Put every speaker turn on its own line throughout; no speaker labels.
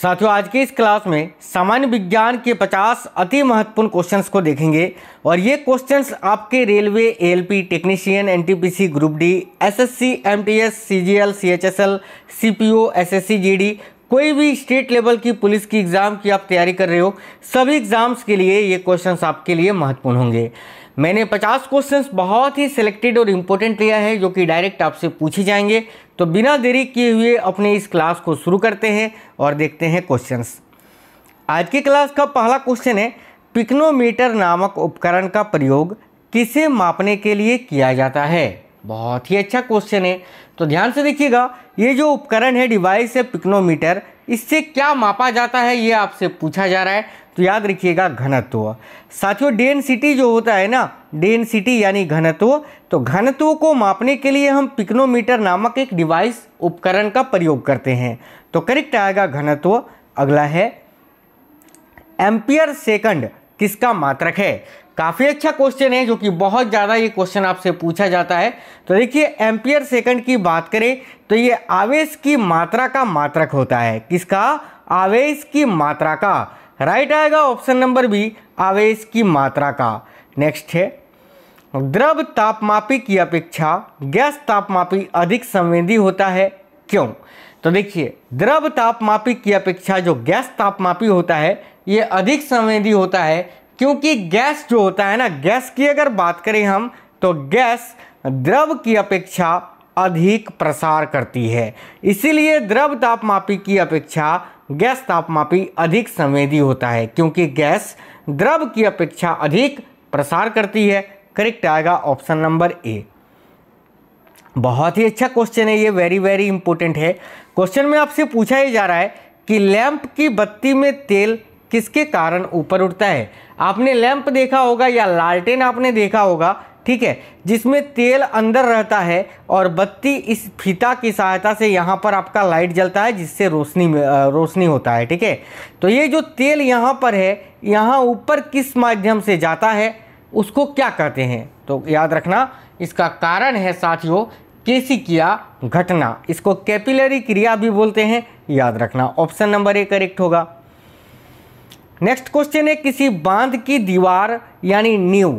साथियों आज के इस क्लास में सामान्य विज्ञान के 50 अति महत्वपूर्ण क्वेश्चंस को देखेंगे और ये क्वेश्चंस आपके railway ALP technician NTPC group D SSC MTS CGL CHSL CPO SSC GD कोई भी स्टेट लेवल की पुलिस की एग्ज़ाम की आप तैयारी कर रहे हो सभी एग्ज़ाम्स के लिए ये क्वेश्चंस आपके लिए महत्वपूर्ण होंगे मैंने 50 क्वेश्चंस बहुत ही सिलेक्टेड और इम्पोर्टेंट लिया है जो कि डायरेक्ट आपसे पूछे जाएंगे तो बिना देरी किए हुए अपने इस क्लास को शुरू करते हैं और देखते हैं क्वेश्चंस आज की क्लास का पहला क्वेश्चन है पिक्नोमीटर नामक उपकरण का प्रयोग किसे मापने के लिए किया जाता है बहुत ही अच्छा क्वेश्चन है तो ध्यान से देखिएगा ये जो उपकरण है डिवाइस है पिक्नोमीटर इससे क्या मापा जाता है ये आपसे पूछा जा रहा है तो याद रखिएगा घनत्व साथियों डेंसिटी जो होता है ना डेंसिटी यानी घनत्व तो घनत्व को मापने के लिए हम पिक्नोमीटर नामक एक डिवाइस उपकरण का प्रयोग करते हैं तो करेक्ट आएगा घनत्व अगला है एम्पियर सेकंड किसका मात्रक है काफ़ी अच्छा क्वेश्चन है जो कि बहुत ज़्यादा ये क्वेश्चन आपसे पूछा जाता है तो देखिए एम्पियर सेकंड की बात करें तो ये आवेश की मात्रा का मात्रक होता है किसका आवेश की मात्रा का राइट आएगा ऑप्शन नंबर बी आवेश की मात्रा का नेक्स्ट है द्रव तापमापी की अपेक्षा गैस तापमापी अधिक संवेदी होता है क्यों तो देखिए द्रव तापमापी की अपेक्षा जो गैस तापमापी होता है ये अधिक संवेदी होता है क्योंकि गैस जो होता है ना गैस की अगर बात करें हम तो गैस द्रव की अपेक्षा अधिक प्रसार करती है इसीलिए द्रव तापमापी की अपेक्षा गैस तापमापी अधिक संवेदी होता है क्योंकि गैस द्रव की अपेक्षा अधिक प्रसार करती है करेक्ट आएगा ऑप्शन नंबर ए बहुत ही अच्छा क्वेश्चन है ये वेरी वेरी इंपॉर्टेंट है क्वेश्चन में आपसे पूछा ही जा रहा है कि लैंप की बत्ती में तेल किसके कारण ऊपर उठता है आपने लैंप देखा होगा या लालटेन आपने देखा होगा ठीक है जिसमें तेल अंदर रहता है और बत्ती इस फीता की सहायता से यहाँ पर आपका लाइट जलता है जिससे रोशनी रोशनी होता है ठीक है तो ये जो तेल यहाँ पर है यहाँ ऊपर किस माध्यम से जाता है उसको क्या कहते हैं तो याद रखना इसका कारण है साथियों किया घटना इसको कैपिलरी क्रिया भी बोलते हैं याद रखना ऑप्शन नंबर ए करेक्ट होगा नेक्स्ट क्वेश्चन है किसी बांध की दीवार यानी न्यू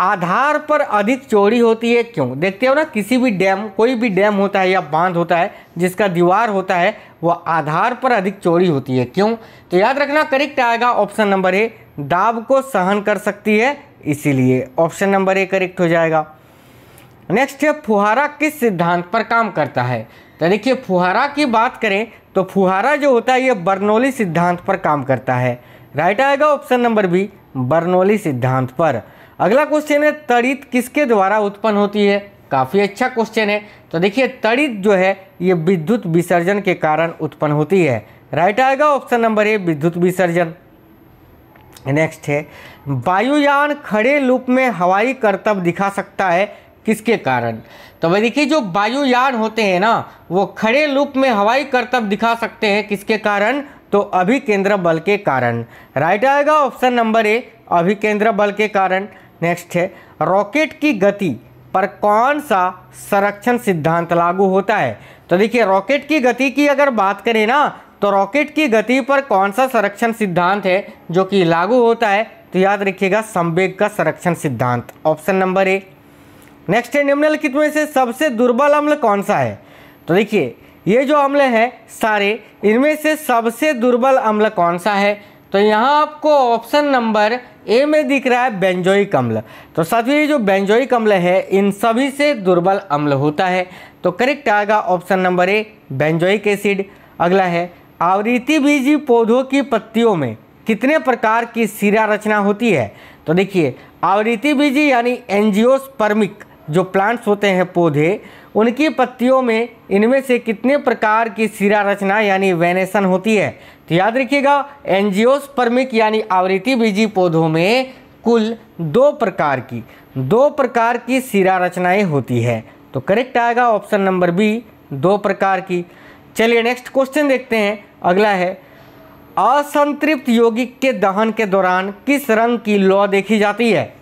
आधार पर अधिक चोरी होती है क्यों देखते हो ना किसी भी डैम कोई भी डैम होता है या बांध होता है जिसका दीवार होता है वह आधार पर अधिक चोरी होती है क्यों तो याद रखना करेक्ट आएगा ऑप्शन नंबर ए दाब को सहन कर सकती है इसीलिए ऑप्शन नंबर ए करेक्ट हो जाएगा नेक्स्ट है फुहारा किस सिद्धांत पर काम करता है तो देखिए फुहारा की बात करें तो फुहारा जो होता है ये बर्नौली सिद्धांत पर काम करता है राइट आएगा ऑप्शन नंबर बी बर्नौली सिद्धांत पर अगला क्वेश्चन है तड़ित किसके द्वारा उत्पन्न होती है काफ़ी अच्छा क्वेश्चन है तो देखिए तड़ित जो है ये विद्युत विसर्जन के कारण उत्पन्न होती है राइट आएगा ऑप्शन नंबर ए विद्युत विसर्जन नेक्स्ट है वायुयान खड़े लूप में हवाई करतब दिखा सकता है किसके कारण तो भाई देखिए जो वायुयान होते हैं ना वो खड़े लूप में हवाई करतब दिखा सकते हैं किसके कारण तो अभिकेंद्र बल के कारण राइट आएगा ऑप्शन नंबर ए अभिकेंद्र बल के कारण नेक्स्ट है रॉकेट की गति पर कौन सा संरक्षण सिद्धांत लागू होता है तो देखिए रॉकेट की गति की अगर बात करें ना तो रॉकेट की गति पर कौन सा संरक्षण सिद्धांत है जो कि लागू होता है तो याद रखिएगा संवेग का संरक्षण सिद्धांत ऑप्शन नंबर ए नेक्स्ट है निम्नलिखित में से सबसे दुर्बल अम्ल कौन सा है तो देखिए ये जो अम्ल है सारे इनमें से सबसे दुर्बल अम्ल कौन सा है तो यहाँ आपको ऑप्शन नंबर ए में दिख रहा है बेंजोई अम्ल तो ये जो बेंजोई अम्ल है इन सभी से दुर्बल अम्ल होता है तो करेक्ट आएगा option number A benzoic acid अगला है आवृत्ति बीजी पौधों की पत्तियों में कितने प्रकार की सिरा रचना होती है तो देखिए आवृत्ति बीजी यानी एनजियोस्पर्मिक जो प्लांट्स होते हैं पौधे उनकी पत्तियों में इनमें से कितने प्रकार की सिरा रचना यानी वेनेशन होती है तो याद रखिएगा एनजियोस्पर्मिक यानी आवृत्ति बीजी पौधों में कुल दो प्रकार की दो प्रकार की सिरा रचनाएं होती है तो करेक्ट आएगा ऑप्शन नंबर बी दो प्रकार की चलिए नेक्स्ट क्वेश्चन देखते हैं अगला है असंतृप्त यौगिक के दहन के दौरान किस रंग की लौ देखी जाती है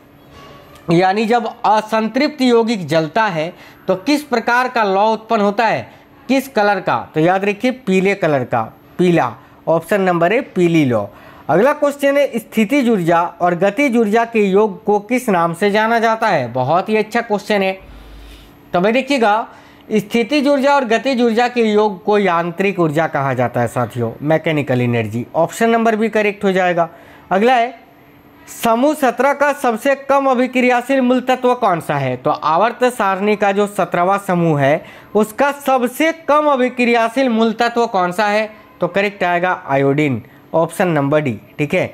यानी जब असंतृप्त यौगिक जलता है तो किस प्रकार का लौ उत्पन्न होता है किस कलर का तो याद रखिए पीले कलर का पीला ऑप्शन नंबर है पीली लौ अगला क्वेश्चन है स्थिति ऊर्जा और गति ऊर्जा के योग को किस नाम से जाना जाता है बहुत ही अच्छा क्वेश्चन है तो भाई देखिएगा स्थिति ऊर्जा और गति ऊर्जा के योग को यांत्रिक ऊर्जा कहा जाता है साथियों मैकेनिकल एनर्जी ऑप्शन नंबर भी करेक्ट हो जाएगा अगला है समूह सत्रह का सबसे कम अभिक्रियाशील मूल तत्व कौन सा है तो आवर्त सारणी का जो सत्रहवा समूह है उसका सबसे कम अभिक्रियाशील मूल तत्व कौन सा है तो करेक्ट आएगा आयोडीन ऑप्शन नंबर डी ठीक है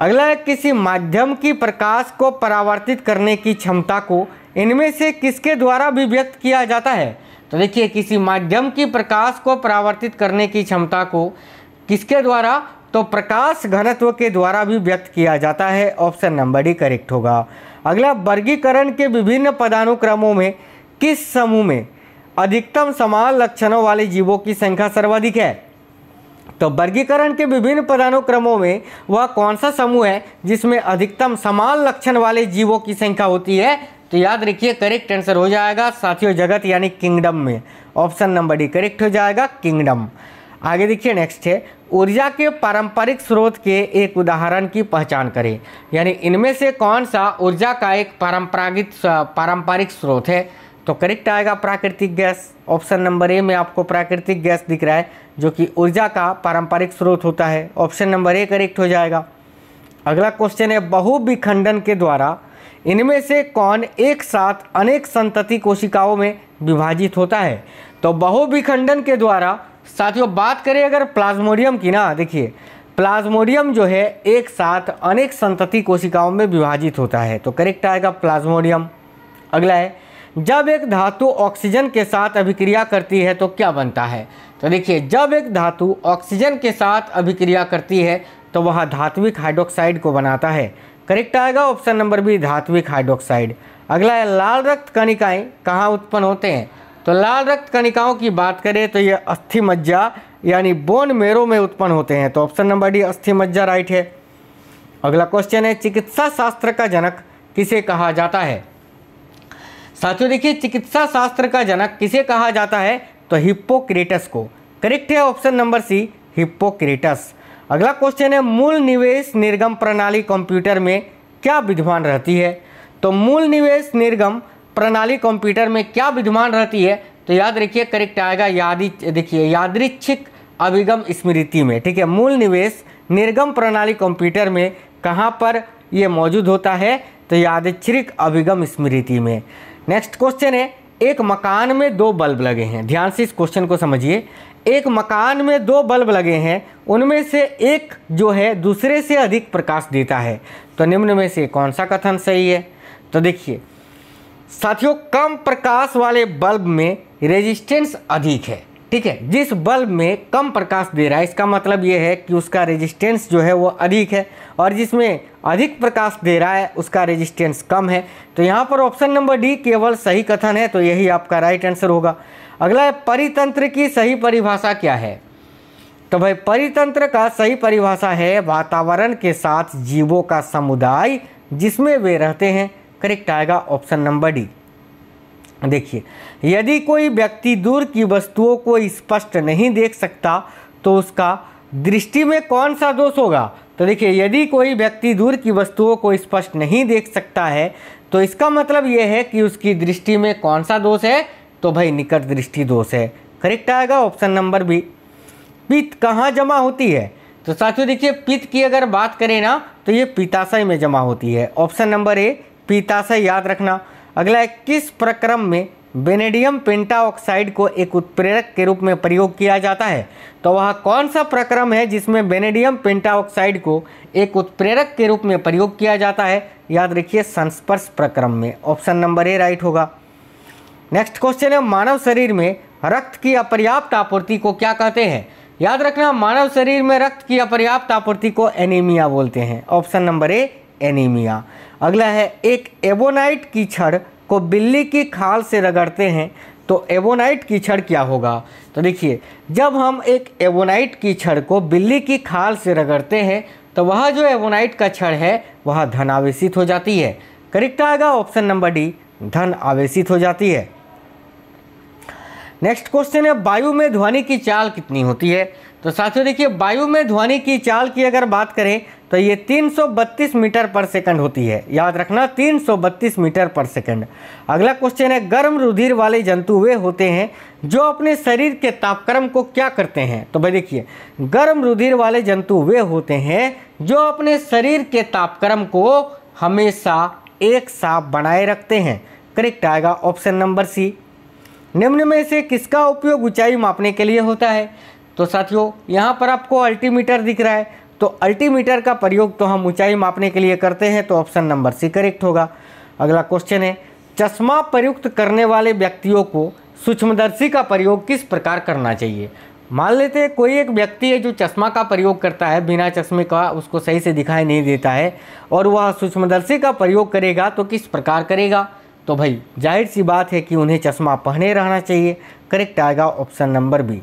अगला है किसी माध्यम की प्रकाश को परावर्तित करने की क्षमता को इनमें से किसके द्वारा भी व्यक्त किया जाता है तो देखिए किसी माध्यम की प्रकाश को परावर्तित करने की क्षमता को किसके द्वारा तो प्रकाश घनत्व के द्वारा भी व्यक्त किया जाता है ऑप्शन नंबर डी करेक्ट होगा अगला वर्गीकरण के विभिन्न पदानुक्रमों में किस समूह में अधिकतम समान लक्षणों वाले जीवों की संख्या सर्वाधिक है तो वर्गीकरण के विभिन्न पदानुक्रमों में वह कौन सा समूह है जिसमें अधिकतम समान लक्षण वाले जीवों की संख्या होती है तो याद रखिए करेक्ट आंसर हो जाएगा साथियों जगत यानी किंगडम में ऑप्शन नंबर डी करेक्ट हो जाएगा किंगडम आगे देखिए नेक्स्ट है ऊर्जा के पारंपरिक स्रोत के एक उदाहरण की पहचान करें यानी इनमें से कौन सा ऊर्जा का एक पारंपरागित पारंपरिक स्रोत है तो करेक्ट आएगा प्राकृतिक गैस ऑप्शन नंबर ए में आपको प्राकृतिक गैस दिख रहा है जो कि ऊर्जा का पारंपरिक स्रोत होता है ऑप्शन नंबर ए करेक्ट हो जाएगा अगला क्वेश्चन है बहुविखंडन के द्वारा इनमें से कौन एक साथ अनेक संतति कोशिकाओं में विभाजित होता है तो बहुविखंडन के द्वारा साथियों बात करें अगर प्लाज्मोडियम की ना देखिए प्लाज्मोडियम जो है एक साथ अनेक संतति कोशिकाओं में विभाजित होता है तो करेक्ट आएगा प्लाज्मोडियम अगला है जब एक धातु ऑक्सीजन के साथ अभिक्रिया करती है तो क्या बनता है तो देखिए जब एक धातु ऑक्सीजन के साथ अभिक्रिया करती है तो वह धात्विक हाइड्रोक्साइड को बनाता है करेक्ट आएगा ऑप्शन नंबर बी धात्विक हाइड्रोक्साइड अगला है लाल रक्त कणिकाएँ कहाँ उत्पन्न होते हैं तो लाल रक्त कणिकाओं की बात करें तो ये अस्थि मज्जा यानी बोन मेरो में उत्पन्न होते हैं तो ऑप्शन नंबर डी अस्थि मज्जा राइट है अगला क्वेश्चन है चिकित्सा शास्त्र का जनक किसे कहा जाता है साथियों देखिए चिकित्सा शास्त्र का जनक किसे कहा जाता है तो हिप्पोक्रेटस को करेक्ट है ऑप्शन नंबर सी हिप्पोक्रेटस अगला क्वेश्चन है मूल निवेश निर्गम प्रणाली कंप्यूटर में क्या विद्वान रहती है तो मूल निवेश निर्गम प्रणाली कंप्यूटर में क्या विद्यमान रहती है तो याद रखिए करेक्ट आएगा यादि देखिए यादृच्छिक अभिगम स्मृति में ठीक है मूल निवेश निर्गम प्रणाली कंप्यूटर में कहाँ पर ये मौजूद होता है तो यादृच्छिक अभिगम स्मृति में नेक्स्ट क्वेश्चन है एक मकान में दो बल्ब लगे हैं ध्यान से इस क्वेश्चन को समझिए एक मकान में दो बल्ब लगे हैं उनमें से एक जो है दूसरे से अधिक प्रकाश देता है तो निम्न में से कौन सा कथन सही है तो देखिए साथियों कम प्रकाश वाले बल्ब में रेजिस्टेंस अधिक है ठीक है जिस बल्ब में कम प्रकाश दे रहा है इसका मतलब ये है कि उसका रेजिस्टेंस जो है वो अधिक है और जिसमें अधिक प्रकाश दे रहा है उसका रेजिस्टेंस कम है तो यहाँ पर ऑप्शन नंबर डी केवल सही कथन है तो यही आपका राइट आंसर होगा अगला है परितंत्र की सही परिभाषा क्या है तो भाई परितंत्र का सही परिभाषा है वातावरण के साथ जीवों का समुदाय जिसमें वे रहते हैं करेक्ट आएगा ऑप्शन नंबर डी देखिए यदि कोई व्यक्ति दूर की वस्तुओं को स्पष्ट नहीं देख सकता तो उसका दृष्टि में कौन सा दोष होगा तो देखिए यदि कोई व्यक्ति दूर की वस्तुओं को स्पष्ट नहीं देख सकता है तो इसका मतलब यह है कि उसकी दृष्टि में कौन सा दोष है तो भाई निकट दृष्टि दोष है करेक्ट आएगा ऑप्शन नंबर बी पित्त कहाँ जमा होती है तो साथियों देखिए पित्त की अगर बात करें ना तो ये पिताशय में जमा होती है ऑप्शन नंबर ए से याद रखना अगला है किस प्रक्रम में बेनेडियम पेंटाऑक्साइड को एक उत्प्रेरक के रूप में प्रयोग किया जाता है तो वह कौन सा प्रक्रम है जिसमें बेनेडियम पेंटाऑक्साइड को एक उत्प्रेरक के रूप में प्रयोग किया जाता है याद रखिए संस्पर्श प्रक्रम में ऑप्शन नंबर ए राइट होगा नेक्स्ट क्वेश्चन है मानव शरीर में रक्त की अपर्याप्त आपूर्ति को क्या कहते हैं याद रखना मानव शरीर में रक्त की अपर्याप्त आपूर्ति को एनीमिया बोलते हैं ऑप्शन नंबर ए एनीमिया अगला है एक की कीचड़ को बिल्ली की खाल से रगड़ते हैं तो की कीचड़ क्या होगा तो देखिए जब हम एक की कीचड़ को बिल्ली की खाल से रगड़ते हैं तो वह जो एवोनाइट का छड़ है वह धन आवेशित हो जाती है करेक्ट आएगा ऑप्शन नंबर डी धन आवेशित हो जाती है नेक्स्ट क्वेश्चन है वायु में ध्वनि की चाल कितनी होती है तो साथियों देखिए वायु में ध्वनि की चाल की अगर बात करें तो ये 332 मीटर पर सेकंड होती है याद रखना 332 मीटर पर सेकंड अगला क्वेश्चन है गर्म रुधिर वाले जंतु वे होते हैं जो अपने शरीर के तापक्रम को क्या करते हैं तो भाई देखिए गर्म रुधिर वाले जंतु वे होते हैं जो अपने शरीर के तापक्रम को हमेशा एक साफ बनाए रखते हैं करेक्ट आएगा ऑप्शन नंबर सी निम्न में से किसका उपयोग ऊंचाई मापने के लिए होता है तो साथियों यहाँ पर आपको अल्टीमीटर दिख रहा है तो अल्टीमीटर का प्रयोग तो हम ऊंचाई मापने के लिए करते हैं तो ऑप्शन नंबर सी करेक्ट होगा अगला क्वेश्चन है चश्मा प्रयुक्त करने वाले व्यक्तियों को सूक्ष्मदर्शी का प्रयोग किस प्रकार करना चाहिए मान लेते हैं कोई एक व्यक्ति है जो चश्मा का प्रयोग करता है बिना चश्मे का उसको सही से दिखाई नहीं देता है और वह सूक्ष्मदर्शी का प्रयोग करेगा तो किस प्रकार करेगा तो भाई जाहिर सी बात है कि उन्हें चश्मा पहने रहना चाहिए करेक्ट आएगा ऑप्शन नंबर बी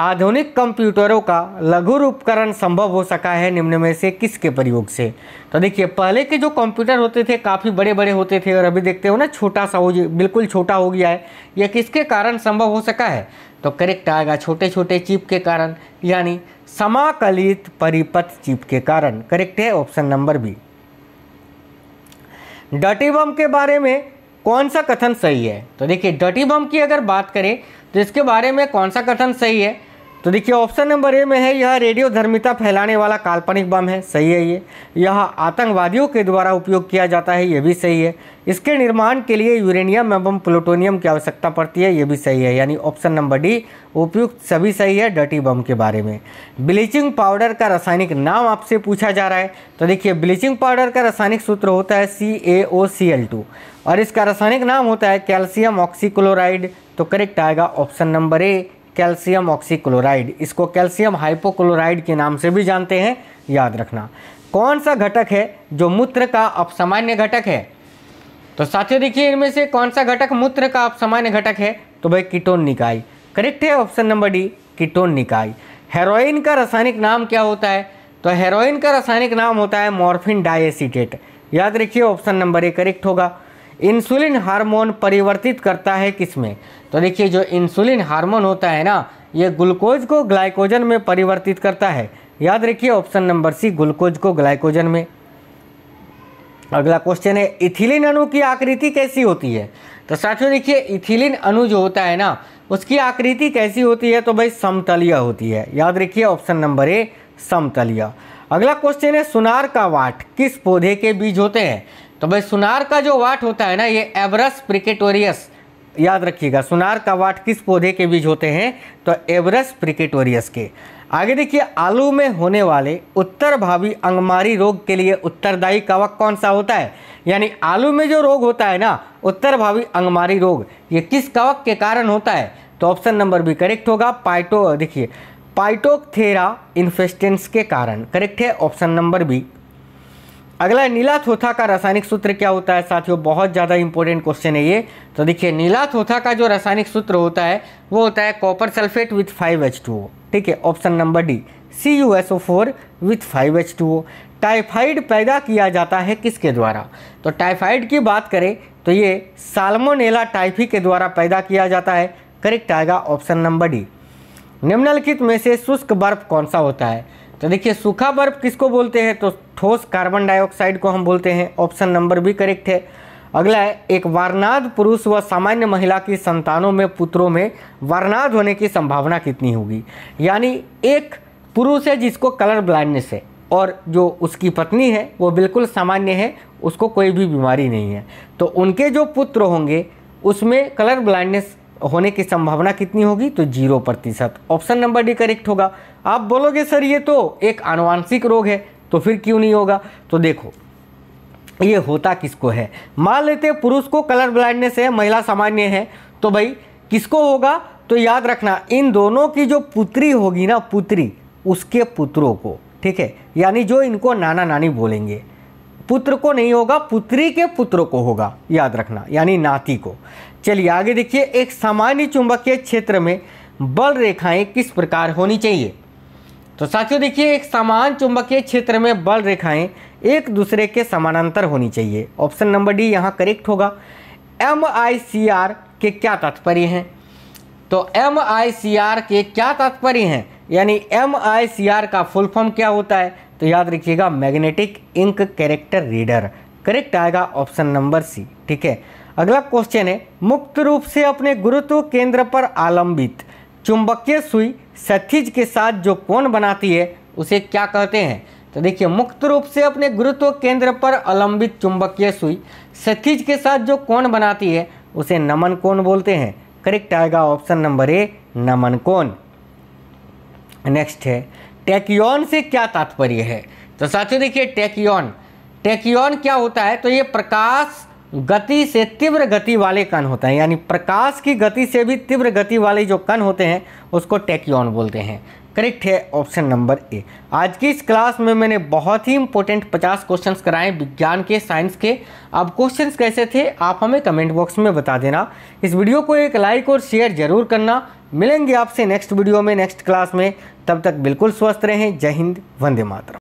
आधुनिक कंप्यूटरों का लघु रूपकरण संभव हो सका है निम्न में से किसके प्रयोग से तो देखिए पहले के जो कंप्यूटर होते थे काफ़ी बड़े बड़े होते थे और अभी देखते हो ना छोटा सा हो बिल्कुल छोटा हो गया है यह किसके कारण संभव हो सका है तो करेक्ट आएगा छोटे छोटे चिप के कारण यानी समाकलित परिपथ चिप के कारण करेक्ट है ऑप्शन नंबर बी डटी बम के बारे में कौन सा कथन सही है तो देखिए डटी बम की अगर बात करें तो इसके बारे में कौन सा कथन सही है तो देखिए ऑप्शन नंबर ए में है यह रेडियो धर्मिता फैलाने वाला काल्पनिक बम है सही है ये यह आतंकवादियों के द्वारा उपयोग किया जाता है ये भी सही है इसके निर्माण के लिए यूरेनियम एवं प्लूटोनियम की आवश्यकता पड़ती है ये भी सही है यानी ऑप्शन नंबर डी उपयुक्त सभी सही है डटी बम के बारे में ब्लीचिंग पाउडर का रासायनिक नाम आपसे पूछा जा रहा है तो देखिए ब्लीचिंग पाउडर का रासायनिक सूत्र होता है सी ए ओ सी एल टू और इसका रासायनिक नाम होता है कैल्शियम ऑक्सीक्लोराइड तो करेक्ट आएगा option number A calcium oxychloride इसको कैल्शियम हाइपोक्लोराइड के नाम से भी जानते हैं याद रखना कौन सा घटक है जो मूत्र का अपसामान्य घटक है तो साथियों देखिए इनमें से कौन सा घटक मूत्र का अपसामान्य घटक है तो भाई कीटोन निकाय करेक्ट है ऑप्शन नंबर डी कीटोन निकाय हेरोइन का रासायनिक नाम क्या होता है तो हेरोइन का रासायनिक नाम होता है मॉर्फिन डाइएसिटेट याद रखिए ऑप्शन नंबर ए करेक्ट होगा इंसुलिन हार्मोन परिवर्तित करता है किसमें तो देखिए जो इंसुलिन हार्मोन होता है ना ये ग्लूकोज को ग्लाइकोजन में परिवर्तित करता है याद रखिए ऑप्शन नंबर सी ग्लूकोज को ग्लाइकोजन में अगला क्वेश्चन है इथिलीन अणु की आकृति कैसी होती है तो साथियों देखिए इथिलीन अणु जो होता है ना उसकी आकृति कैसी होती है तो भाई समतलीय होती है याद रखिए ऑप्शन नंबर ए समतलीय अगला क्वेश्चन है सुनार का वाट किस पौधे के बीज होते हैं तो भाई सुनार का जो वाट होता है ना ये एवरस प्रिकेटोरियस याद रखिएगा सुनार का वाट किस पौधे के बीज होते हैं तो एवरस प्रिकेटोरियस के आगे देखिए आलू में होने वाले उत्तर भावी अंगमारी रोग के लिए उत्तरदायी कवक कौन सा होता है यानी आलू में जो रोग होता है ना उत्तर भावी अंगमारी रोग ये किस कवक के कारण होता है तो ऑप्शन नंबर बी करेक्ट होगा पाइटो देखिए पाइटोथेरा इन्फेस्टेंस के कारण करेक्ट है ऑप्शन नंबर बी अगला नीला थोथा का रासायनिक सूत्र क्या होता है साथियों बहुत ज़्यादा इंपॉर्टेंट क्वेश्चन है ये तो देखिए नीला थोथा का जो रासायनिक सूत्र होता है वो होता है copper sulphate with five H two O ठीक है option number D C U S O four with five H two O typhoid पैदा किया जाता है किसके द्वारा तो टाइफाइड की बात करें तो ये साल्मोनेला टाइफी के द्वारा पैदा किया जाता है करेक्ट आएगा ऑप्शन नंबर डी निम्नलिखित में से शुष्क बर्फ कौन सा होता है तो देखिए सूखा बर्फ किसको बोलते हैं तो ठोस कार्बन डाइऑक्साइड को हम बोलते हैं ऑप्शन नंबर भी करेक्ट है अगला है एक वारनाद पुरुष व सामान्य महिला की संतानों में पुत्रों में वारनाद होने की संभावना कितनी होगी यानी एक पुरुष है जिसको कलर ब्लाइंडनेस है और जो उसकी पत्नी है वो बिल्कुल सामान्य है उसको कोई भी बीमारी नहीं है तो उनके जो पुत्र होंगे उसमें कलर ब्लाइंडनेस होने की संभावना कितनी होगी तो जीरो प्रतिशत ऑप्शन नंबर डी करेक्ट होगा आप बोलोगे सर ये तो एक आनुवांशिक रोग है तो फिर क्यों नहीं होगा तो देखो ये होता किसको है मान लेते पुरुष को कलर ब्लाइंडनेस है महिला सामान्य है तो भाई किसको होगा तो याद रखना इन दोनों की जो पुत्री होगी ना पुत्री उसके पुत्रों को ठीक है यानी जो इनको नाना नानी बोलेंगे पुत्र को नहीं होगा पुत्री के पुत्र को होगा याद रखना यानी नाती को चलिए आगे देखिए एक सामान्य चुंबकीय क्षेत्र में बल रेखाएं किस प्रकार होनी चाहिए तो साथियों देखिए एक समान चुंबकीय क्षेत्र में बल रेखाएं एक दूसरे के समानांतर होनी चाहिए ऑप्शन नंबर डी यहाँ करेक्ट होगा एम आई सी आर के क्या तात्पर्य हैं तो एम आई सी आर के क्या तात्पर्य हैं यानी एम आई सी आर का फुल फॉर्म क्या होता है तो याद रखिएगा magnetic ink character reader correct आएगा ऑप्शन नंबर सी ठीक है अगला क्वेश्चन है मुक्त रूप से अपने गुरुत्व केंद्र पर आलंबित चुंबकीय सुई सथिज के साथ जो कोण बनाती है उसे क्या कहते हैं तो देखिए मुक्त रूप से अपने गुरुत्व केंद्र पर आलंबित चुंबकीय सुई सतीज के साथ जो कोण बनाती है उसे नमन कोण बोलते हैं करेक्ट आएगा ऑप्शन नंबर ए नमन कोण नेक्स्ट है टैक्योन से क्या तात्पर्य है तो साथियों देखिए टैक्योन टैक्योन क्या होता है तो ये प्रकाश गति से तीव्र गति वाले कण होते हैं यानी प्रकाश की गति से भी तीव्र गति वाले जो कण होते हैं उसको टैक्योन बोलते हैं करेक्ट है ऑप्शन नंबर ए आज की इस क्लास में मैंने बहुत ही इंपॉर्टेंट 50 क्वेश्चंस कराए विज्ञान के साइंस के अब क्वेश्चंस कैसे थे आप हमें कमेंट बॉक्स में बता देना इस वीडियो को एक लाइक और शेयर जरूर करना मिलेंगे आपसे नेक्स्ट वीडियो में नेक्स्ट क्लास में तब तक बिल्कुल स्वस्थ रहें जय हिंद वंदे मातरम